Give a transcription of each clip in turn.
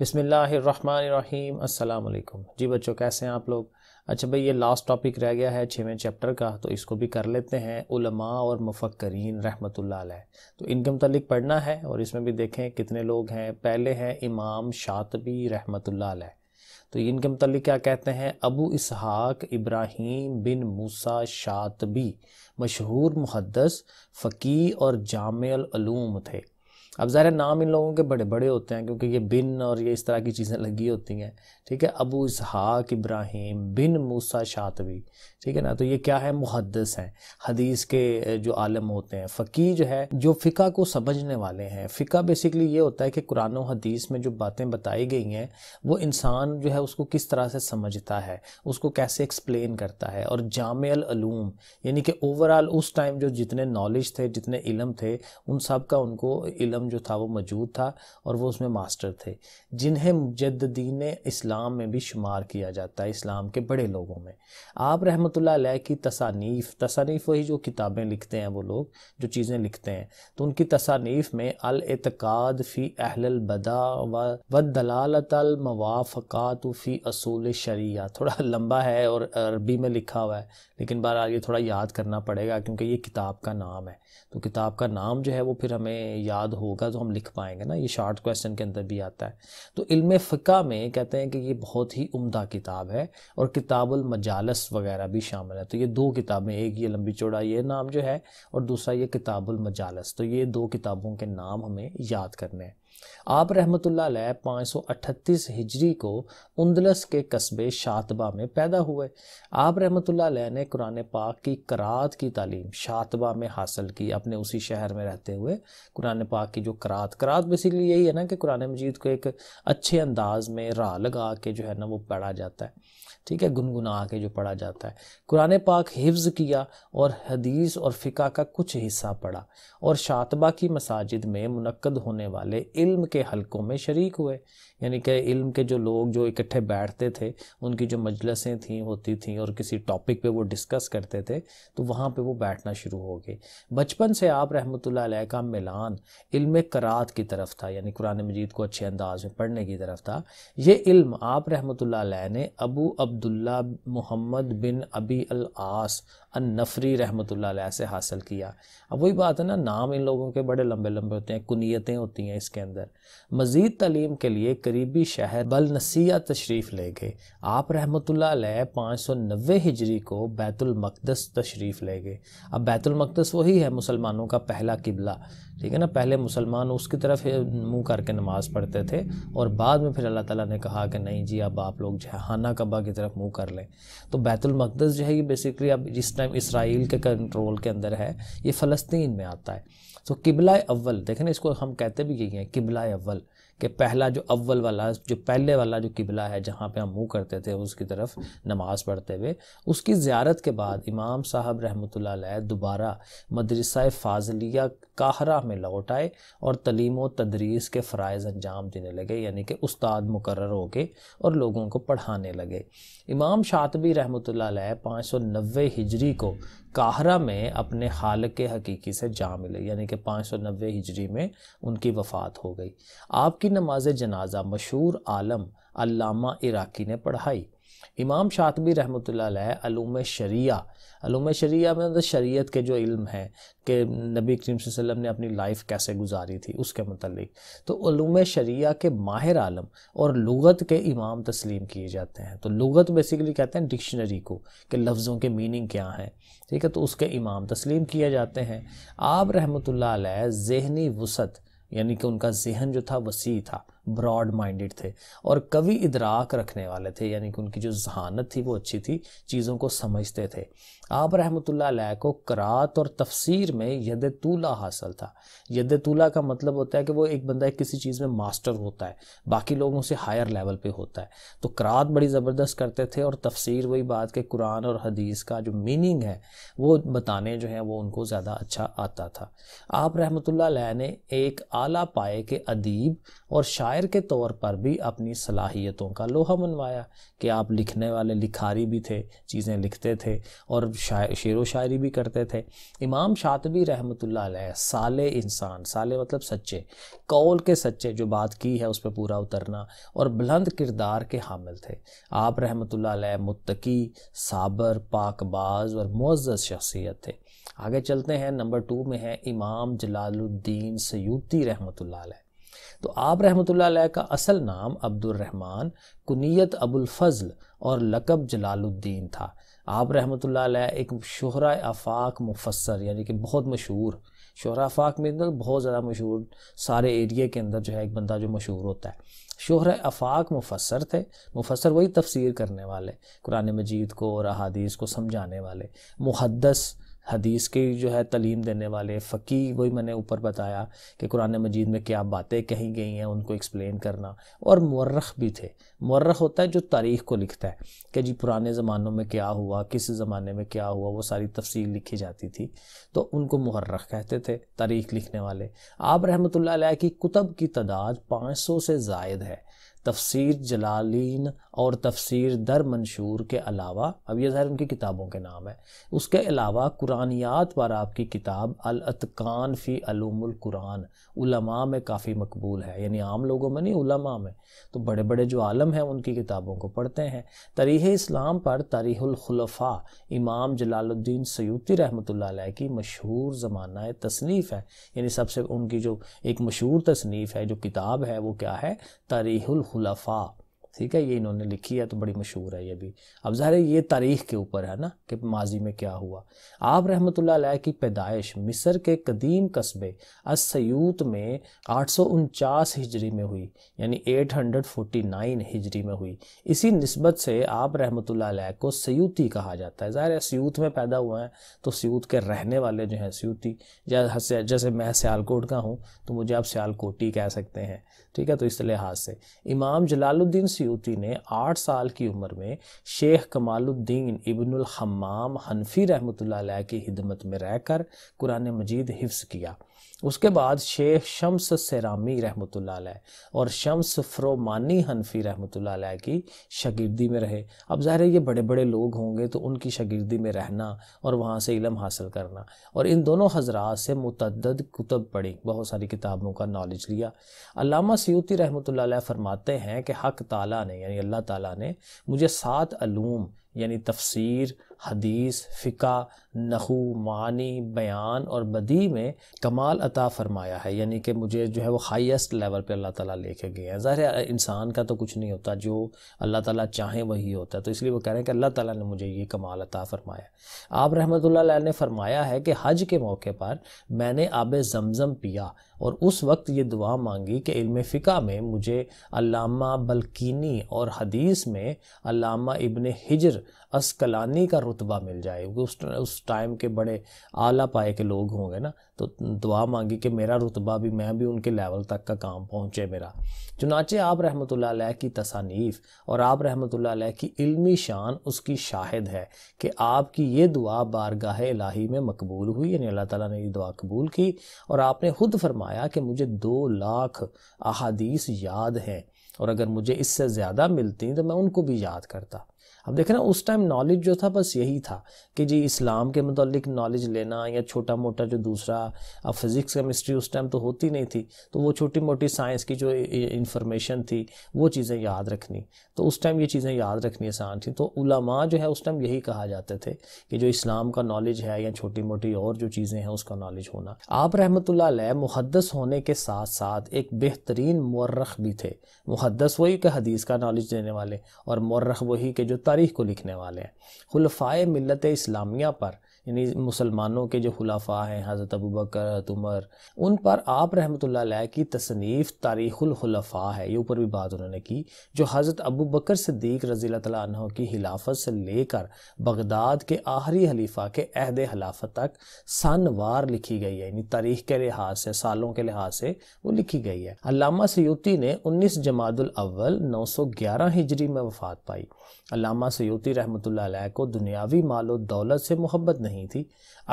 बिसमीम् अल्लाम जी बच्चों कैसे हैं आप लोग अच्छा भाई ये लास्ट टॉपिक रह गया है छवें चैप्टर का तो इसको भी कर लेते हैं उलमा और मुफक्रीन रहमत तो इनके मतलब पढ़ना है और इसमें भी देखें कितने लोग हैं पहले हैं इमाम शातबी रहमत तो इनके मतलब क्या कहते हैं अबू इसहाक इब्राहीम बिन मूसा शातबी मशहूर मुहदस फ़कीर और जामलूम थे अब ज़ाहिर नाम इन लोगों के बड़े बड़े होते हैं क्योंकि ये बिन और ये इस तरह की चीज़ें लगी होती हैं ठीक है अबू इसहाक इब्राहिम बिन मूसा शातवी ठीक है ना तो ये क्या है मुहदस हैं हदीस के जो आलम होते हैं फ़कीर जो है जो फ़िका को समझने वाले हैं फ़िका बेसिकली ये होता है कि कुरान हदीस में जो बातें बताई गई हैं वो इंसान जो है उसको किस तरह से समझता है उसको कैसे एक्सप्लेन करता है और जामूम यानी कि ओवरऑल उस टाइम जो जितने नॉलेज थे जितने इलम थे उन सब का उनको इलम जो था वो मौजूद था और वो उसमें मास्टर थे जिन्हें मुजद्दीन इस्लाम में भी शुमार किया जाता है इस्लाम के बड़े लोगों में आप रहमत ला की तसानीफ़ तसानीफ़ वही जो किताबें लिखते हैं वो लोग जो चीज़ें लिखते हैं तो उनकी तसानीफ़ में अलतकाद फ़ी अहलबदा व दलालतमवाफ़ात फ़ी असूल शरिया थोड़ा लंबा है और अरबी में लिखा हुआ है लेकिन बार ये थोड़ा याद करना पड़ेगा क्योंकि ये किताब का नाम है तो किताब का नाम जो है वो फिर हमें याद हो होगा जो तो हम लिख पाएंगे ना ये शार्ट क्वेश्चन के अंदर भी आता है तो इल्म फ़िका में कहते हैं कि ये बहुत ही उम्दा किताब है और किताबुल मजालस वगैरह भी शामिल है तो ये दो किताबें एक ये लंबी चौड़ा ये नाम जो है और दूसरा ये किताबुल मजालस तो ये दो किताबों के नाम हमें याद करने हैं आप रहमतुल्ला पाँच सौ अठतीस हिजरी को उन्दलस के कस्बे शातबा में पैदा हुए आप रहमतुल्ला ने कुरान पाक की करात की तालीम शातबा में हासिल की अपने उसी शहर में रहते हुए कुरान पाक की जो करात करात बेसिकली यही है ना कि कुरान मजीद को एक अच्छे अंदाज में राह लगा के जो है ना वो पढ़ा जाता है ठीक है गुनगुना के जो पढ़ा जाता है कुरान पाक हिफ्ज़ किया और हदीस और फ़िका का कुछ हिस्सा पढ़ा और शातबा की मसाजिद में मुनक़द होने वाले इल्म के हलकों में शरीक हुए यानी कि इल्म के जो लोग जो इकट्ठे बैठते थे उनकी जो मजलसें थी होती थी और किसी टॉपिक पे वो डिस्कस करते थे तो वहाँ पे वो बैठना शुरू हो गए बचपन से आप रहमत का मिलान इल्म करात की तरफ था यानी कुरान मजीद को अच्छे अंदाज में पढ़ने की तरफ था ये इल्म आप रहमत ने अबू अब अब्दुल्ला मोहम्मद बिन अबी अल आस नफरी रहमत से हासिल किया अब वही बात है ना नाम इन लोगों के बड़े लंबे लंबे होते हैं कुनीतें होती हैं इसके अंदर मज़ीद तलीम के लिए करीबी शहर बल बलनसिया तशरीफ़ ले गए आप रहमत पाँच सौ नबे हिजरी को बैतुलमक़दस तशरीफ़ ले गए अब बैतुलमक़दस वही है मुसलमानों का पहला किबला ठीक है ना पहले मुसलमान उसकी तरफ मुंह करके नमाज़ पढ़ते थे और बाद में फिर अल्लाह ताला ने कहा कि नहीं जी अब आप लोग जो है हाना कबा की तरफ मुंह कर लें तो बैतुलमक़दस जो है ये बेसिकली अब जिस टाइम इसराइल के कंट्रोल के अंदर है ये फ़लस्तीन में आता है तो किबला अव्वल देखें ना इसको हम कहते भी यही हैं किबला अव्वल कि पहला जो अव्वल वाला जो पहले वाला जो किबला है जहाँ पे हम मुँह करते थे उसकी तरफ नमाज़ पढ़ते हुए उसकी ज़्यारत के बाद इमाम साहब रहमत दोबारा मदरसा फाजलिया काहरा में लौट आए और तलीम व तदरीस के फ़रज़ अंजाम देने लगे यानी कि उस्ताद मुकर हो गए और लोगों को पढ़ाने लगे इमाम शातबी रहमत पाँच सौ नब्बे हिजरी को काहरा में अपने हाल के हकीकी से जा मिले यानी कि 590 हिजरी में उनकी वफ़ात हो गई आपकी नमाज जनाजा मशहूर आलम अल्लामा इराकी ने पढ़ाई इमाम शातबी रहमत लूम शरिया शरिया में मतलब शरीयत के जो इल्म है कि नबी करीम वसल्लम ने अपनी लाइफ कैसे गुजारी थी उसके मतलब तो आलूम शरिया के माहिर आलम और लुगत के इमाम तस्लीम किए जाते हैं तो लुगत बेसिकली कहते हैं डिक्शनरी को कि लफ्ज़ों के मीनिंग क्या हैं ठीक है तो उसके इमाम तस्लीम किए जाते हैं आप रहमत लहनी जहनी वसत यानी कि उनका जहन जो था वसी था ब्रॉड माइंडेड थे और कवि इदराक रखने वाले थे यानी कि उनकी जो जहानत थी वो अच्छी थी चीज़ों को समझते थे आप रहमत को करात और तफसीर में यदतूला हासिल था तूला का मतलब होता है कि वो एक बंदा एक किसी चीज़ में मास्टर होता है बाकी लोगों से हायर लेवल पे होता है तो करात बड़ी ज़बरदस्त करते थे और तफसीर वही बात के कुरान और हदीस का जो मीनिंग है वो बताने जो है वो उनको ज़्यादा अच्छा आता था आप रहमत ने एक आला पाए के अदीब और शायर शायर के तौर पर भी अपनी सलाहियतों का लोहा मनवाया कि आप लिखने वाले लिखारी भी थे चीज़ें लिखते थे और शेर व शायरी भी करते थे इमाम शातबी रहमत साले इंसान साले मतलब सच्चे कौल के सच्चे जो बात की है उस पर पूरा उतरना और बुलंद किरदार के हामिल थे आप रहमत मुतकी साबर पाकबाज और मुआज़ शख्सियत थे आगे चलते हैं नंबर टू में है इमाम जलालुद्दीन सयूती रहमत तो आप रहमत का असल नाम अब्दुलरहमान कुनीत फजल और लकब जलालुद्दीन था आप रहमत एक शहरा आफाक मुफसर यानी कि बहुत मशहूर शहरा आफाक में बहुत ज़्यादा मशहूर सारे एरिए के अंदर जो है एक बंदा जो मशहूर होता है शहर आफाक मुफसर थे मुफसर वही तफसीर करने वाले कुरान मजीद को और अहादीस को समझाने वाले मुहदस हदीस के जो है तलीम देने वाले फ़की वही मैंने ऊपर बताया कि कुरान मजीद में क्या बातें कही गई हैं उनको एक्सप्लेन करना और मर्रख भी थे मर्रख होता है जो तारीख़ को लिखता है कि जी पुराने ज़मानों में क्या हुआ किस ज़माने में क्या हुआ वो सारी तफसील लिखी जाती थी तो उनको मर्रख कहते थे तारीख़ लिखने वाले आप रहमत की कुतब की तादाद पाँच सौ से जायद है तफसीर जलालीन और तफसीर दर मंशूर के अलावा अब यह ज़ाहिर उनकी किताबों के नाम है उसके अलावा कुरानियात पर आपकी किताब अलतकान फ़ी अलूमुल कुरान उलमा में काफ़ी मकबूल है यानी आम लोगों में नहीं उलमा में तो बड़े बड़े जो आलम हैं उनकी किताबों को पढ़ते हैं तरीह इस्लाम पर तारीखलखलफ़ा इमाम जलालुद्दीन सयूती रहमत की मशहूर ज़माना तसनीफ़ है यानी सबसे उनकी जो एक मशहूर तसनीफ़ है जो किताब है वो क्या है तारीखुल खुलाफा ठीक है ये इन्होंने लिखी है तो बड़ी मशहूर है ये भी अब ज़ाहिर ये तारीख़ के ऊपर है ना कि माजी में क्या हुआ आप रहमत ला की पैदाइश मिस्र के कदीम कस्बे असयूत में आठ सौ उनचास हिजरी में हुई यानी एट हंड्रेड फोर्टी नाइन हिजरी में हुई इसी नस्बत से आप रहमत ला को सयूती कहा जाता है ज़ाहिर है सयूत में पैदा हुआ है तो सयूत के रहने वाले जो हैं सयूती जैसे जैसे मैं सयालकोट का हूँ तो मुझे आप सियालकोटी कह सकते हैं ठीक है तो इस लिहाज से इमाम जलालुद्दीन सयूती ने आठ साल की उम्र में शेख कमालुद्दीन इबनुल हमाम हनफी रहमत की हिदमत में रहकर कुरान मजीद हिफ्स किया उसके बाद शेख शम्स सरामी रहमत और शम्स फ्रोमानी हनफी रहमत की शागिर्दी में रहे अब ज़ाहिर ये बड़े बड़े लोग होंगे तो उनकी शागिर्दी में रहना और वहाँ से इलम हासिल करना और इन दोनों हज़रा से मतद कुतब पढ़ी बहुत सारी किताबों का नॉलेज लिया अलामा सयूती रहमत फरमाते हैं कि हक ताला ने यानी अल्लाह ताली ने मुझे सात अलूम यानी तफसीर हदीस फ़िका नखू मानी बयान और बदी में कमाल अता फरमाया है यानी कि मुझे जो है वो हाईएस्ट लेवल पे अल्लाह ताला लेके गए हैं ज़ाहिर इंसान का तो कुछ नहीं होता जो अल्लाह ताला चाहे वही होता है तो इसलिए वो कह रहे हैं कि अल्लाह ताला ने मुझे ये कमाल अता फरमाया आप रहमत ने फरमाया है कि हज के मौके पर मैंने आब जमज़म पिया और उस वक्त ये दुआ मांगी कि इल्म फ़िका में मुझे अल्लामा बल्किनी और हदीस में अल्लामा इबन हिजर असकलानी का रुतबा मिल जाए उस टाइम के बड़े आला पाए के लोग होंगे ना तो दुआ मांगी कि मेरा रुतबा भी मैं भी उनके लेवल तक का काम पहुँचे मेरा चुनाचे आप रहमत की तसानीफ़ और आप रहमत की इलमी शान उसकी शाहिद है कि आपकी ये दुआ बारगाह इलाही में मकबूल हुई यानी अल्लाह ताली ने यह दुआ कबूल की और आपने ख़ुद फरमाया कि मुझे दो लाख अहादीस याद हैं और अगर मुझे इससे ज़्यादा मिलती तो मैं उनको भी याद करता अब देखें ना उस टाइम नॉलेज जो था बस यही था कि जी इस्लाम के मतलब नॉलेज लेना या छोटा मोटा जो दूसरा अब फिज़िक्स केमिस्ट्री उस टाइम तो होती नहीं थी तो वो छोटी मोटी साइंस की जो इंफॉर्मेशन थी वो चीज़ें याद रखनी तो उस टाइम ये चीज़ें याद रखनी आसान थी तो उलमा जो है उस टाइम यही कहा जाते थे कि जो इस्लाम का नॉलेज है या छोटी मोटी और जो चीज़ें हैं उसका नॉलेज होना आप रहमत मुहदस होने के साथ साथ एक बेहतरीन मर्रख भी थे मुहदस वही के हदीस का नॉलेज देने वाले और मर्रख वही के जो तारीख को लिखने वाले हैं खुलफाए मिलत इस्लामिया पर यानी मुसलमानों के जो खुलाफा हैं हज़रत अबू बकर उमर उन पर आप रहमत ला की तसनीफ़ तारीख़ुलखलफा है ये ऊपर भी बात उन्होंने की जो हज़रत अबू बकर सदीक रज़ी तह की हिलाफत से लेकर बगदाद के आखिरी हलीफ़ा के अहद हलाफत तक सनवार लिखी गई है यानी तारीख के लिहाज से सालों के लिहाज से वो लिखी गई है अलामा सयोती ने उन्नीस जमादुल अव्वल नौ सौ ग्यारह हिजरी में वफात पाई अलामा सयोती रहमत को दुनियावी मालो दौलत से मोहब्बत नहीं नहीं थी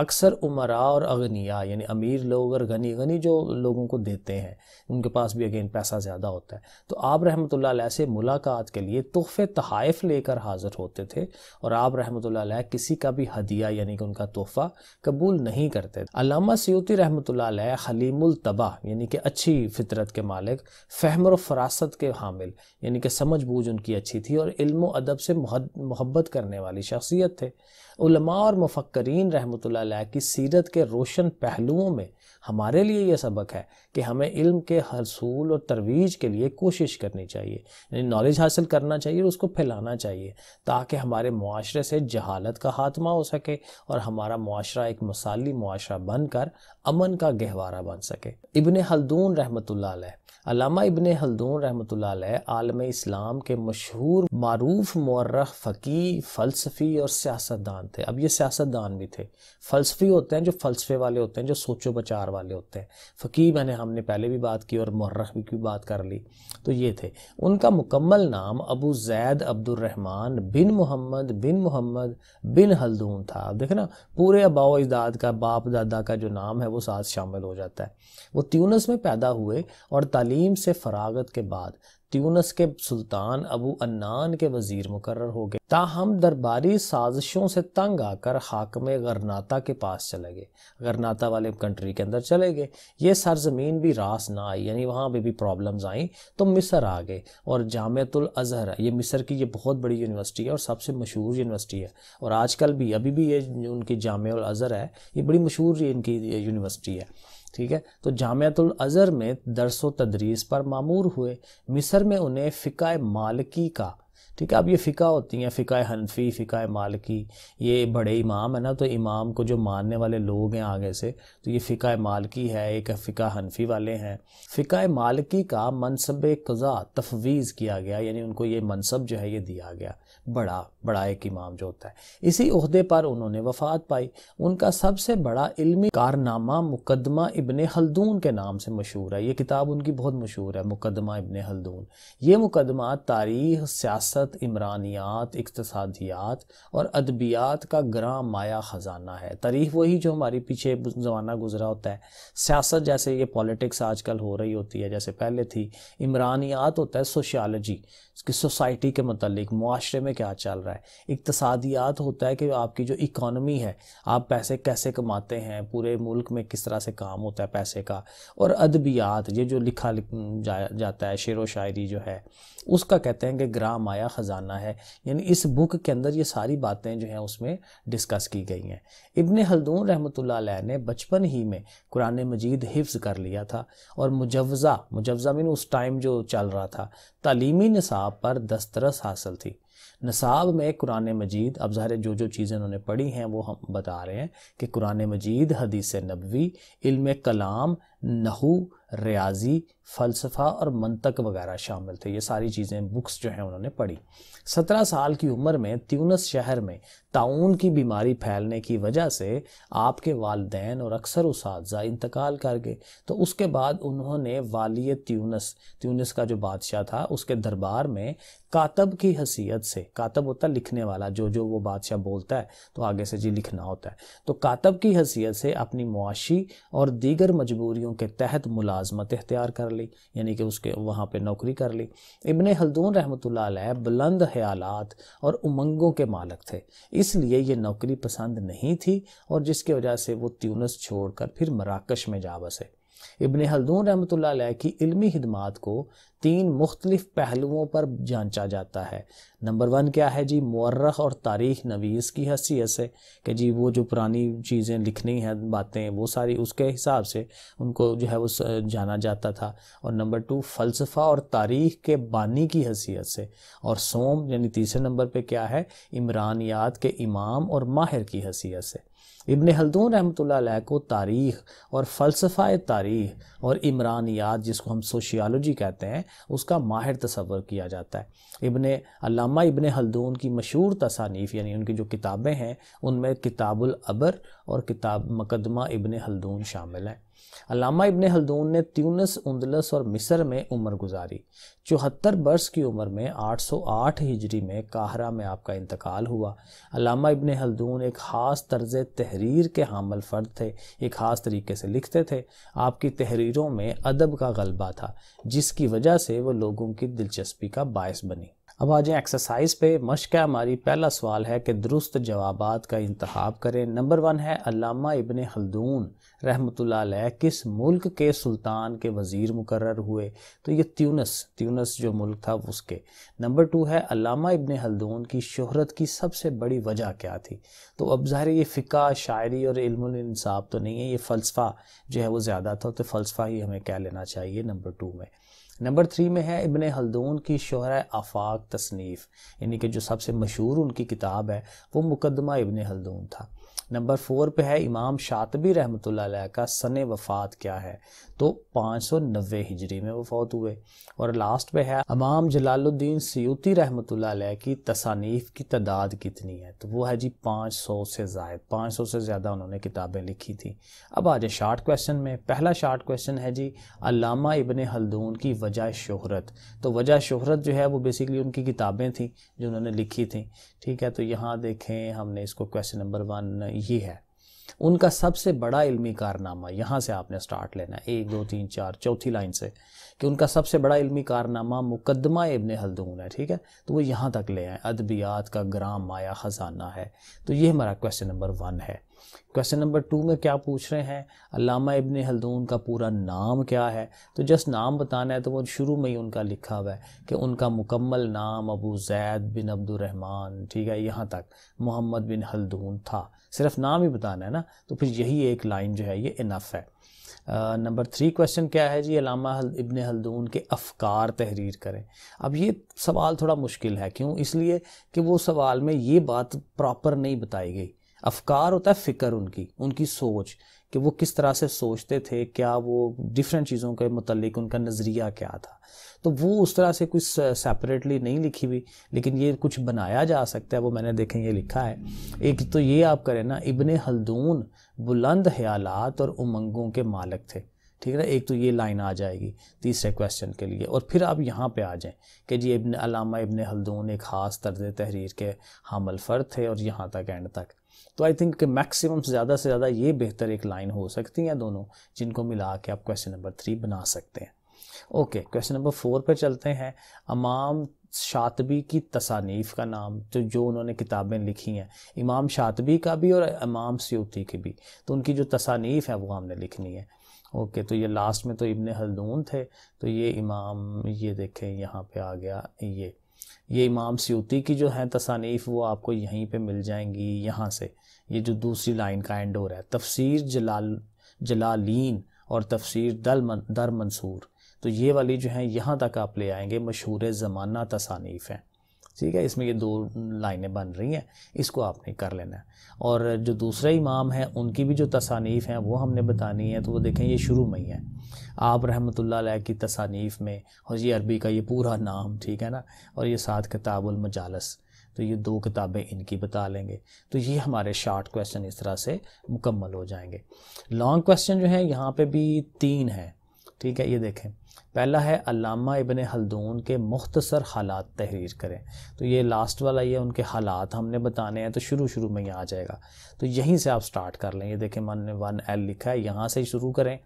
अक्सर उमरा और अगनिया यानी अमीर लोग और गनी गनी जो लोगों को देते हैं उनके पास भी अगेन पैसा ज़्यादा होता है तो आप रहमत से मुलाकात के लिए तोहफ़े तहाइफ लेकर हाज़िर होते थे और आप रहमत किसी का भी हदिया यानी कि उनका तोहफ़ा कबूल नहीं करते अलामा सयूती रहमत हलीमुलतबा यानी कि अच्छी फितरत के मालिक फहम और फरासत के हामिल यानी कि समझ बूझ उनकी अच्छी थी और इल्म अदब से मोहब्बत करने वाली शख्सियत थे उलमा और मुफक्रीन रहमत की सीरत के रोशन पहलुओं में हमारे लिए यह सबक है कि हमें इल्म के हसूल और तरवीज के लिए कोशिश करनी चाहिए यानी नॉलेज हासिल करना चाहिए और उसको फैलाना चाहिए ताकि हमारे माशरे से जहालत का खात्मा हो सके और हमारा माशरा एक मसाली माशरा बनकर अमन का गहवारा बन सके इबन हल्दून रहमत अलामा इबन हल्दून रहमत आलम इस्लाम के मशहूर मरूफ मर्रख फ़की फ़लसफ़ी और सियासतदान थे अब ये सियासतदान भी थे फ़लसफ़ी होते हैं जो फ़लसफ़े वाले होते हैं जो सोचो बचार वाले होते हैं फ़की मैंने हमने पहले भी बात की और मर्रख भी की बात कर ली तो ये थे उनका मुकम्मल नाम अबू जैद अब्दुलरहमान बिन मोहम्मद बिन मोहम्मद बिन हल्दून था अब देखे ना पूरे अबाओ इजदाद का बाप दादा का जो नाम है वो साथ शामिल हो जाता है वो त्यूनस में पैदा हुए और तालीम तालीम से फरागत के बाद त्यूनस के सुल्तान अबू अन्नान के वजीर मुकर हो गए ताहम दरबारी साजिशों से तंग आकर हाकम गरनाता के पास चले गए गरनाता वाले कंट्री के अंदर चले गए ये सरजमीन भी रास ना आई यानी वहाँ पर भी प्रॉब्लम्स आई तो मिसर आ गए और जामतुल अजहर ये मिसर की ये बहुत बड़ी यूनिवर्सिटी है और सबसे मशहूर यूनिवर्सिटी है और आजकल भी अभी भी ये उनकी जामतुल अजहर है ये बड़ी मशहूर इनकी यूनिवर्सिटी है ठीक है तो जामियातुल अज़हर में दरसो तदरीस पर मामूर हुए मिस्र में उन्हें फ़िका मालकी का ठीक है अब ये फ़िका होती हैं फ़िका हनफी फ़िका मालकी ये बड़े इमाम है ना तो इमाम को जो मानने वाले लोग हैं आगे से तो ये फ़िका मालकी है एक फ़िका हनफी वाले हैं फ़िका मालकी का मनसब कज़ा तफवीज़ किया गया यानी उनको ये मनसब जो है ये दिया गया बड़ा बड़ा एक इमाम जो होता है इसी अहदे पर उन्होंने वफात पाई उनका सबसे बड़ा इलमी कारनामा मुकदमा इबन हल्दून के नाम से मशहूर है ये किताब उनकी बहुत मशहूर है मुकदमा इबन हल्दून ये मुकदमा तारीख सियासत सियासत इमरानियात इकतसादियात और अदबियात का ग्रां माया ख़जाना है तारीख वही जो हमारे पीछे ज़माना गुजरा होता है सियासत जैसे ये पॉलिटिक्स आजकल हो रही होती है जैसे पहले थी इमरानियात होता है सोशालजी उसकी सोसाइटी के मतलब माशरे में क्या चल रहा है इकतसादियात होता है कि आपकी जो इकानमी है आप पैसे कैसे कमाते हैं पूरे मुल्क में किस तरह से काम होता है पैसे का और अदबियात ये जो लिखा जा, जाता है शेर व शायरी जो है उसका कहते हैं कि ग्राम आया ख़जाना है यानी इस बुक के अंदर ये सारी बातें जो हैं उसमें डिस्कस की गई हैं इबन हल्दून रहमत ने बचपन ही में कुरान मजीद हिफ्ज़ कर लिया था और मुजवज़ा मुजवज़ा मीन उस टाइम जो चल रहा था तालीमी निसाब नसाब पर दस्तरस हासिल थी नसाब में कुरान मजीद अब ज़ाहिर जो जो चीज़ें उन्होंने पढ़ी हैं वो हम बता रहे हैं कि कुरान मजीद हदीस नबवी इल्म कलाम नहू रियाजी फ़लसफ़ा और मंतक वगैरह शामिल थे ये सारी चीज़ें बुक्स जो हैं उन्होंने पढ़ी सत्रह साल की उम्र में त्यूनस शहर में ताउन की बीमारी फैलने की वजह से आपके वालदेन और अक्सर उस इंतकाल कर गए तो उसके बाद उन्होंने वाली त्यूनस त्यूनस का जो बादशाह था उसके दरबार में कातब की हसीियत से कातब होता है लिखने वाला जो जो वो बादशाह बोलता है तो आगे से जी लिखना होता है तो कातब की हसीियत से अपनी मुआशी और दीगर मजबूरियों कानून के तहत मुलाजमत इख्तियार कर ली यानी कि उसके वहाँ पर नौकरी कर ली इबन हल्दून रहमत बुलंद ख्यालात और उमंगों के मालक थे इसलिए ये नौकरी पसंद नहीं थी और जिसकी वजह से वो त्यूनस छोड़कर फिर मराकश में जा बसे इबन हल्दून रहमत की इलमी खदमात को तीन मुख्तलिफ पहलुओं पर जांचा जाता है नंबर वन क्या है जी मर्रख और तारीख नवीस की हैसियत से कि जी वो जो पुरानी चीज़ें लिखनी हैं बातें वो सारी उसके हिसाब से उनको जो है वो जाना जाता था और नंबर टू फ़लसफ़ा और तारीख के बानी की हैसियत से और सोम यानी तीसरे नंबर पर क्या है इमरानियात के इमाम और माहिर की हैसियत से इबन हल्दून रहमत को तारीख़ और फ़लसफ़ा तारीख़ और इमरानियात जिसको हम सोशियालोजी कहते हैं उसका माहिर तस्वर किया जाता है इबन अलामा इबन हल्दून की मशहूर तसानीफ़ यानी उनकी जो किताबें हैं उनमें किताबुल अबर और किताब मकदमा इबन हल्दून शामिल हैं अलामा इबन हल्दून ने त्यूनस उन्दलस और मिस्र में उम्र गुजारी चौहत्तर बर्स की उम्र में 808 हिजरी में काहरा में आपका इंतकाल हुआ अलामा इबन हल्दून एक ख़ास तर्ज तहरीर के हामल फ़र्द थे एक ख़ास तरीके से लिखते थे आपकी तहरीरों में अदब का गलबा था जिसकी वजह से वह लोगों की दिलचस्पी का बायस बनी अब आ जाए एक्सरसाइज पे मश्क हमारी पहला सवाल है कि दुरुस्त जवाब का इंतब करें नंबर वन है अलामा इबन खलदून रहमत किस मुल्क के सुल्तान के वज़ीर मुकर हुए तो ये त्यूनस त्यूनस जो मुल्क था उसके नंबर टू है अलामा इबन खलदून की शहरत की सबसे बड़ी वजह क्या थी तो अब ज़ाहिर ये फ़िका शायरी और इल्मसाब तो नहीं है ये फ़लसफ़ा जो है वो ज़्यादा था तो फ़लसफ़ा ही हमें क्या लेना चाहिए नंबर टू में नंबर थ्री में है इबन हल्दून की शहर आफाक तसनीफ़ यानी कि जो सबसे मशहूर उनकी किताब है वो मुकदमा इबन हल्दून था नंबर फोर पे है इमाम शातबी रहमतुल्लाह का सन वफ़ात क्या है तो 590 हिजरी में वो फौत हुए और लास्ट में है अमाम जलालुद्दीन सयूती रहमत की तसानीफ की तादाद कितनी है तो वो है जी 500 से जायद 500 से ज़्यादा उन्होंने किताबें लिखी थी अब आ जाए शार्ट क्वेश्चन में पहला शार्ट क्वेश्चन है जी अलामा इबन हल्दून की वजह शहरत तो वजह शहरत जो है वो बेसिकली उनकी किताबें थी जो उन्होंने लिखी थी ठीक है तो यहाँ देखें हमने इसको क्वेश्चन नंबर वन ये है उनका सबसे बड़ा इल्मी कारनामा यहाँ से आपने स्टार्ट लेना है एक दो तीन चार चौथी लाइन से कि उनका सबसे बड़ा इल्मी कारनामा मुकदमा इबन हल्दून है ठीक है तो वो यहाँ तक ले आए अदबियात का ग्राम माया ख़जाना है तो ये हमारा क्वेश्चन नंबर वन है क्वेश्चन नंबर टू में क्या पूछ रहे हैं अलामा इबन हल्दून का पूरा नाम क्या है तो जस्ट नाम बताना है तो वो शुरू में ही उनका लिखा हुआ है कि उनका मुकम्मल नाम अबू जैद बिन अब्दुलरहमान ठीक है यहाँ तक मोहम्मद बिन हल्दून था सिर्फ नाम ही बताना है ना तो फिर यही एक लाइन जो है ये इनफ है नंबर थ्री क्वेश्चन क्या है जी अलामा हल, इबन हल्दून के अफकार तहरीर करें अब ये सवाल थोड़ा मुश्किल है क्यों इसलिए कि वो सवाल में ये बात प्रॉपर नहीं बताई गई अफकार होता है फ़िक्र उनकी उनकी सोच कि वो किस तरह से सोचते थे क्या वो डिफरेंट चीज़ों के मतलब उनका नज़रिया क्या था तो वो उस तरह से कुछ सेपरेटली नहीं लिखी हुई लेकिन ये कुछ बनाया जा सकता है वो मैंने देखें ये लिखा है एक तो ये आप करें ना इबन हल्दून बुलंद ख्यालात और उमंगों के मालक थे ठीक है ना एक तो ये लाइन आ जाएगी तीसरे क्वेश्चन के लिए और फिर आप यहाँ पे आ जाएं कि जी इबन अलामा इबन हल्दून एक ख़ास तर्ज तहरीर के हामल फ़र्द थे और यहाँ तक एंड तक तो आई थिंक मैक्सिमम से ज़्यादा से ज़्यादा ये बेहतर एक लाइन हो सकती हैं दोनों जिनको मिला के आप क्वेश्चन नंबर थ्री बना सकते हैं ओके क्वेश्चन नंबर फोर पर चलते हैं अमाम शातबी की तसानीफ़ का नाम जो जो उन्होंने किताबें लिखी हैं इमाम शातबी का भी और इमाम सियोती की भी तो उनकी जो तसानीफ़ है वो हमने लिखनी है ओके तो ये लास्ट में तो इबन हल्दून थे तो ये इमाम ये देखें यहाँ पे आ गया ये ये इमाम सियोती की जो हैं तसानीफ़ वो आपको यहीं पे मिल जाएंगी यहाँ से ये जो दूसरी लाइन का एंड हो रहा है तफसीर जलाल जलालीन और तफसीर दल मन, दर मंसूर तो ये वाली जो है यहाँ तक आप ले आएंगे मशहूर ज़माना तसानीफ़ हैं ठीक है इसमें ये दो लाइनें बन रही हैं इसको आपने कर लेना है और जो दूसरा इमाम है उनकी भी जो तसानीफ़ हैं वो हमने बतानी है तो वो देखें ये शुरू में ही है आप रहमत की तसानीफ़ में और ये अरबी का ये पूरा नाम ठीक है ना और ये सात किताबुलमजालस तो ये दो किताबें इनकी बता लेंगे तो ये हमारे शार्ट क्वेश्चन इस तरह से मुकम्मल हो जाएंगे लॉन्ग क्वेश्चन जो है यहाँ पर भी तीन है ठीक है ये देखें पहला है अलामा इबन हल्दून के मुख्तसर हालात तहरीर करें तो ये लास्ट वाला ये उनके हालात हमने बताने हैं तो शुरू शुरू में ही आ जाएगा तो यहीं से आप स्टार्ट कर लें ये देखें मन ने वन एल लिखा है यहाँ से शुरू करें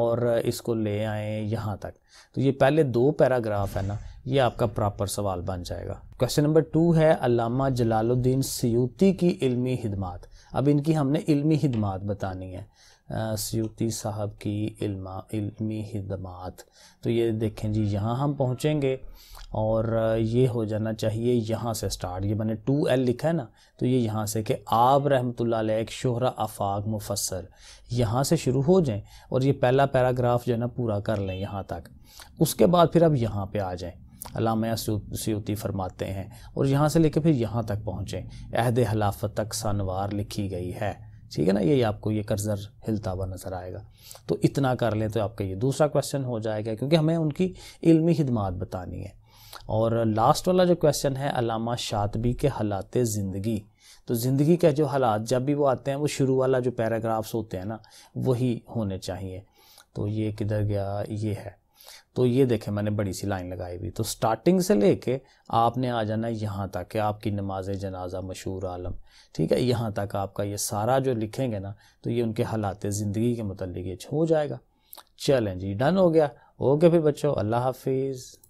और इसको ले आएँ यहाँ तक तो ये पहले दो पैराग्राफ है ना ये आपका प्रॉपर सवाल बन जाएगा क्वेश्चन नंबर टू है अलामा जलालुद्दीन सयूती की इलमी खिदमात अब इनकी हमने इलमी खिदमात बतानी है सयूती साहब की इल्मा इल्मी हिदमात तो ये देखें जी यहाँ हम पहुँचेंगे और ये हो जाना चाहिए यहाँ से स्टार्ट ये मैंने टू एल लिखा है ना तो ये यहाँ से कि आप रहमत एक शहरा आफाक मुफसर यहाँ से शुरू हो जाएं और ये पहला पैराग्राफ जो है ना पूरा कर लें यहाँ तक उसके बाद फिर आप यहाँ पे आ जाएं अलामया सयूती फरमाते हैं और यहाँ से लेकर फिर यहाँ तक पहुँचें अहद हलाफत तक सनवार लिखी गई है ठीक है ना यही आपको ये कर्जर हिलता हुआ नज़र आएगा तो इतना कर लें तो आपका ये दूसरा क्वेश्चन हो जाएगा क्योंकि हमें उनकी इल्मी खिदमत बतानी है और लास्ट वाला जो क्वेश्चन है अलामा शातबी के हालात ज़िंदगी तो ज़िंदगी के जो हालात जब भी वो आते हैं वो शुरू वाला जो पैराग्राफ्स होते हैं ना वही होने चाहिए तो ये किधर गया ये है तो ये देखें मैंने बड़ी सी लाइन लगाई हुई तो स्टार्टिंग से लेके आपने आ जाना यहाँ तक कि आपकी नमाज जनाजा मशहूर आलम ठीक है यहाँ तक आपका ये सारा जो लिखेंगे ना तो ये उनके हालात ज़िंदगी के मतलब ये हो जाएगा चलें जी डन हो गया ओके फिर बच्चों अल्लाह हाफिज़